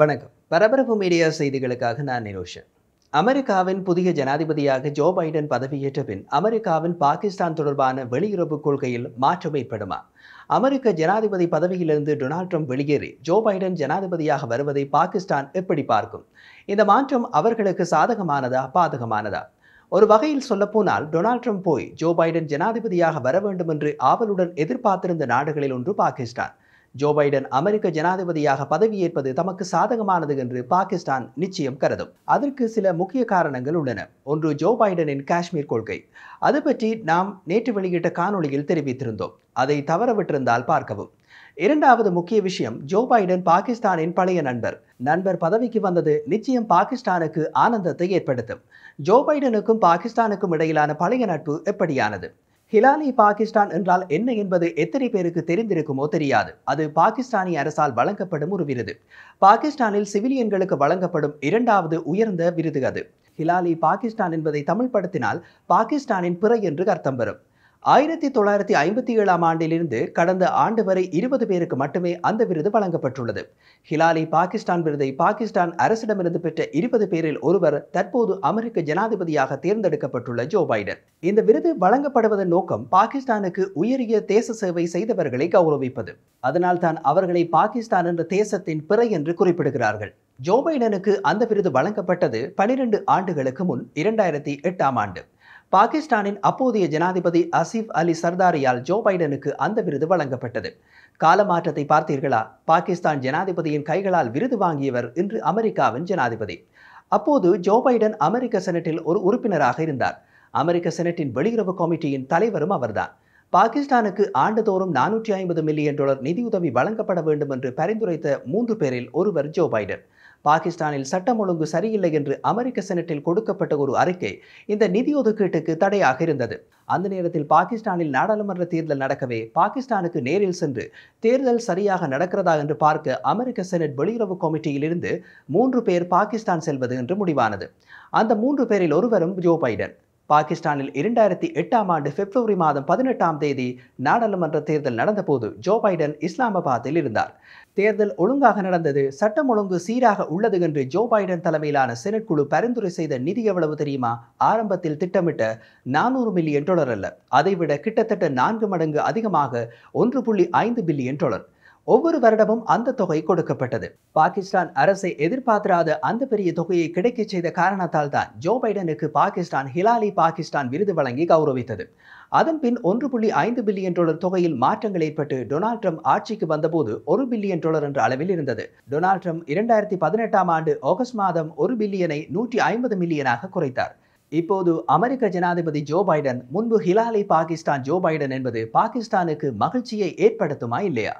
வணக்கம் பரபரப்பு மீடியா செய்திகளுக்காக நான் நிரோஷன் அமெரிக்காவின் புதிய ஜனாதிபதியாக ஜோ பைடன் பதவியேற்ற பின் அமெரிக்காவின் பாகிஸ்தான் தொடர்பான வெளியுறவு கொள்கையில் மாற்றம் ஏற்படுமா அமெரிக்க ஜனாதிபதி பதவியிலிருந்து டொனால்ட் ட்ரம்ப் வெளியேறி ஜோ பைடன் ஜனாதிபதியாக வருவதை பாகிஸ்தான் எப்படி பார்க்கும் இந்த மாற்றம் அவர்களுக்கு சாதகமானதா பாதகமானதா ஒரு வகையில் சொல்லப்போனால் டொனால்ட் ட்ரம்ப் போய் ஜோ பைடன் ஜனாதிபதியாக வர வேண்டும் என்று ஆவலுடன் எதிர்பார்த்திருந்த நாடுகளில் ஒன்று பாகிஸ்தான் ஜோ பைடன் அமெரிக்க ஜனாதிபதியாக பதவியேற்பது தமக்கு சாதகமானது என்று பாகிஸ்தான் நிச்சயம் கருதும் அதற்கு சில முக்கிய காரணங்கள் உள்ளன ஒன்று ஜோ பைடனின் காஷ்மீர் கொள்கை அது பற்றி நாம் நேற்று வெளியிட்ட காணொளியில் தெரிவித்திருந்தோம் அதை தவறவிட்டிருந்தால் பார்க்கவும் இரண்டாவது முக்கிய விஷயம் ஜோ பைடன் பாகிஸ்தானின் பழைய நண்பர் நண்பர் பதவிக்கு வந்தது நிச்சயம் பாகிஸ்தானுக்கு ஆனந்தத்தை ஏற்படுத்தும் ஜோ பைடனுக்கும் பாகிஸ்தானுக்கும் இடையிலான பழைய நட்பு எப்படியானது ஹிலாலி பாகிஸ்தான் என்றால் என்ன என்பது எத்தனை பேருக்கு தெரிந்திருக்குமோ தெரியாது அது பாகிஸ்தானிய அரசால் வழங்கப்படும் ஒரு விருது பாகிஸ்தானில் சிவிலியன்களுக்கு வழங்கப்படும் இரண்டாவது உயர்ந்த விருது அது ஹிலாலி பாகிஸ்தான் என்பதை தமிழ் படுத்தினால் பாகிஸ்தானின் பிற என்று அர்த்தம் பெறும் ஆயிரத்தி தொள்ளாயிரத்தி ஐம்பத்தி ஏழாம் ஆண்டிலிருந்து கடந்த ஆண்டு வரை இருபது பேருக்கு மட்டுமே அந்த விருது வழங்கப்பட்டுள்ளது ஹிலாலி பாகிஸ்தான் விருதை பாகிஸ்தான் அரசிடமிருந்து பெற்ற இருபது பேரில் ஒருவர் தற்போது அமெரிக்க ஜனாதிபதியாக தேர்ந்தெடுக்கப்பட்டுள்ள ஜோ பைடன் இந்த விருது வழங்கப்படுவதன் நோக்கம் பாகிஸ்தானுக்கு உயரிய தேச சேவை செய்தவர்களை கௌரவிப்பது அதனால் தான் அவர்களை பாகிஸ்தான் என்ற தேசத்தின் பிறை என்று குறிப்பிடுகிறார்கள் ஜோ பைடனுக்கு அந்த விருது வழங்கப்பட்டது பனிரெண்டு ஆண்டுகளுக்கு முன் இரண்டாயிரத்தி எட்டாம் ஆண்டு பாகிஸ்தானின் அப்போதைய ஜனாதிபதி அசிஃப் அலி சர்தாரியால் ஜோ பைடனுக்கு அந்த விருது வழங்கப்பட்டது காலமாற்றத்தை பார்த்தீர்களா பாகிஸ்தான் ஜனாதிபதியின் கைகளால் விருது வாங்கியவர் இன்று அமெரிக்காவின் ஜனாதிபதி அப்போது ஜோ பைடன் அமெரிக்க செனட்டில் ஒரு உறுப்பினராக இருந்தார் அமெரிக்க செனட்டின் வெளியுறவு கமிட்டியின் தலைவரும் அவர்தான் பாகிஸ்தானுக்கு ஆண்டுதோறும் நானூற்றி ஐம்பது மில்லியன் டாலர் நிதியுதவி வழங்கப்பட வேண்டும் என்று பரிந்துரைத்த மூன்று பேரில் ஒருவர் ஜோ பைடன் பாகிஸ்தானில் சட்டம் ஒழுங்கு சரியில்லை என்று அமெரிக்க செனட்டில் கொடுக்கப்பட்ட ஒரு அறிக்கை இந்த நிதி ஒதுக்கீட்டுக்கு தடையாக இருந்தது அந்த நேரத்தில் பாகிஸ்தானில் நாடாளுமன்ற தேர்தல் நடக்கவே பாகிஸ்தானுக்கு நேரில் சென்று தேர்தல் சரியாக நடக்கிறதா என்று பார்க்க அமெரிக்க செனட் வெளியுறவு கமிட்டியிலிருந்து மூன்று பேர் பாகிஸ்தான் செல்வது என்று முடிவானது அந்த மூன்று பேரில் ஒருவரும் ஜோ பைடன் பாகிஸ்தானில் இரண்டாயிரத்தி எட்டாம் ஆண்டு பிப்ரவரி மாதம் பதினெட்டாம் தேதி நாடாளுமன்ற தேர்தல் நடந்தபோது ஜோ பைடன் இஸ்லாமாபாத்தில் இருந்தார் தேர்தல் ஒழுங்காக நடந்தது சட்டம் ஒழுங்கு சீராக உள்ளது என்று ஜோ பைடன் தலைமையிலான செனட் குழு பரிந்துரை செய்த நிதி எவ்வளவு தெரியுமா ஆரம்பத்தில் திட்டமிட்ட நானூறு மில்லியன் டாலர் அல்ல அதைவிட கிட்டத்தட்ட நான்கு மடங்கு அதிகமாக ஒன்று புள்ளி ஐந்து பில்லியன் டாலர் ஒவ்வொரு வருடமும் அந்த தொகை கொடுக்கப்பட்டது பாகிஸ்தான் அரசை எதிர்பார்த்திராத அந்த பெரிய தொகையை கிடைக்க செய்த காரணத்தால் தான் ஜோ பைடனுக்கு பாகிஸ்தான் ஹிலாலி பாகிஸ்தான் விருது வழங்கி கௌரவித்தது அதன் பின் ஒன்று புள்ளி ஐந்து பில்லியன் டாலர் தொகையில் மாற்றங்கள் ஏற்பட்டு டொனால்ட் ட்ரம்ப் ஆட்சிக்கு வந்தபோது ஒரு பில்லியன் டாலர் என்ற அளவில் இருந்தது டொனால்ட் ட்ரம்ப் இரண்டாயிரத்தி பதினெட்டாம் ஆண்டு ஆகஸ்ட் மாதம் ஒரு பில்லியனை நூற்றி ஐம்பது மில்லியனாக குறைத்தார் இப்போது அமெரிக்க ஜனாதிபதி ஜோ பைடன் முன்பு ஹிலாலி பாகிஸ்தான் ஜோ பைடன் என்பது பாகிஸ்தானுக்கு மகிழ்ச்சியை ஏற்படுத்துமா இல்லையா